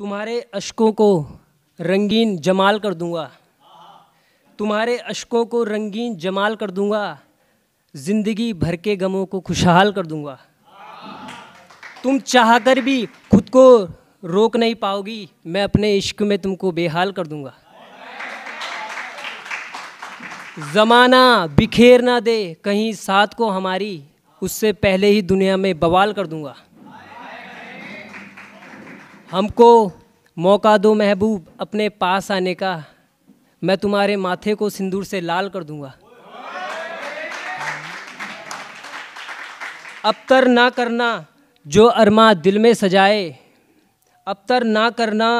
तुम्हारे अशकों को रंगीन जमाल कर दूंगा तुम्हारे अशकों को रंगीन जमाल कर दूंगा ज़िंदगी भर के गमों को खुशहाल कर दूंगा तुम चाह कर भी खुद को रोक नहीं पाओगी मैं अपने इश्क में तुमको बेहाल कर दूंगा ज़माना बिखेर ना दे कहीं साथ को हमारी उससे पहले ही दुनिया में बवाल कर दूंगा हमको मौका दो महबूब अपने पास आने का मैं तुम्हारे माथे को सिंदूर से लाल कर दूंगा अबतर ना करना जो अरमा दिल में सजाए अबतर ना करना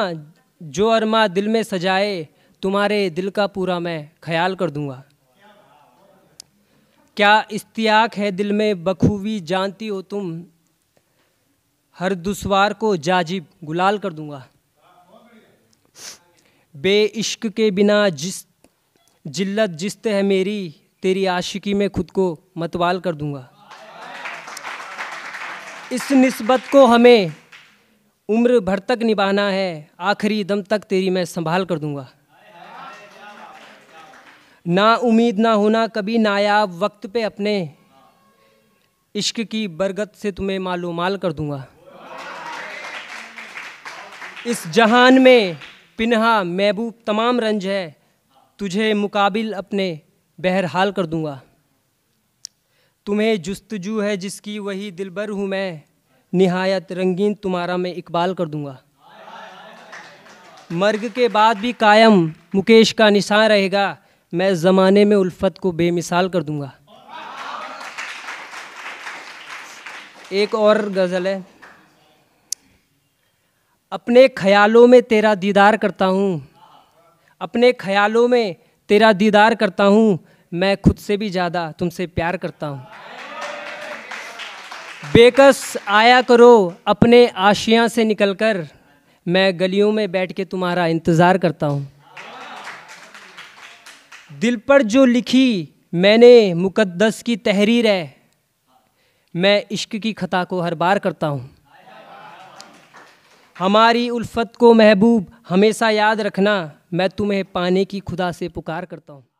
जो अरमा दिल में सजाए तुम्हारे दिल का पूरा मैं ख्याल कर दूंगा क्या इश्तियाक है दिल में बखूबी जानती हो तुम हर दुश्वार को जाजिब गुलाल कर दूंगा इश्क के बिना जिस जिल्लत जिस्त है मेरी तेरी आशिकी में खुद को मतवाल कर दूंगा इस नस्बत को हमें उम्र भर तक निभाना है आखिरी दम तक तेरी मैं संभाल कर दूंगा ना उम्मीद ना होना कभी नायाब वक्त पे अपने इश्क की बरगत से तुम्हें मालूमाल कर दूंगा इस जहान में पिनहा महबूब तमाम रंज है तुझे मुकाबिल अपने बहरहाल कर दूंगा तुम्हें जस्तजू है जिसकी वही दिलबर हूँ मैं नहायत रंगीन तुम्हारा मैं इकबाल कर दूंगा मर्ग के बाद भी कायम मुकेश का निशान रहेगा मैं ज़माने में उल्फत को बेमिसाल कर दूंगा एक और गज़ल है अपने ख्यालों में तेरा दीदार करता हूँ अपने ख्यालों में तेरा दीदार करता हूँ मैं खुद से भी ज़्यादा तुमसे प्यार करता हूँ बेकस आया करो अपने आशियाँ से निकलकर मैं गलियों में बैठ के तुम्हारा इंतज़ार करता हूँ दिल पर जो लिखी मैंने मुकद्दस की तहरीर है मैं इश्क की खता को हर बार करता हूँ हमारी उल्फत को महबूब हमेशा याद रखना मैं तुम्हें पाने की खुदा से पुकार करता हूँ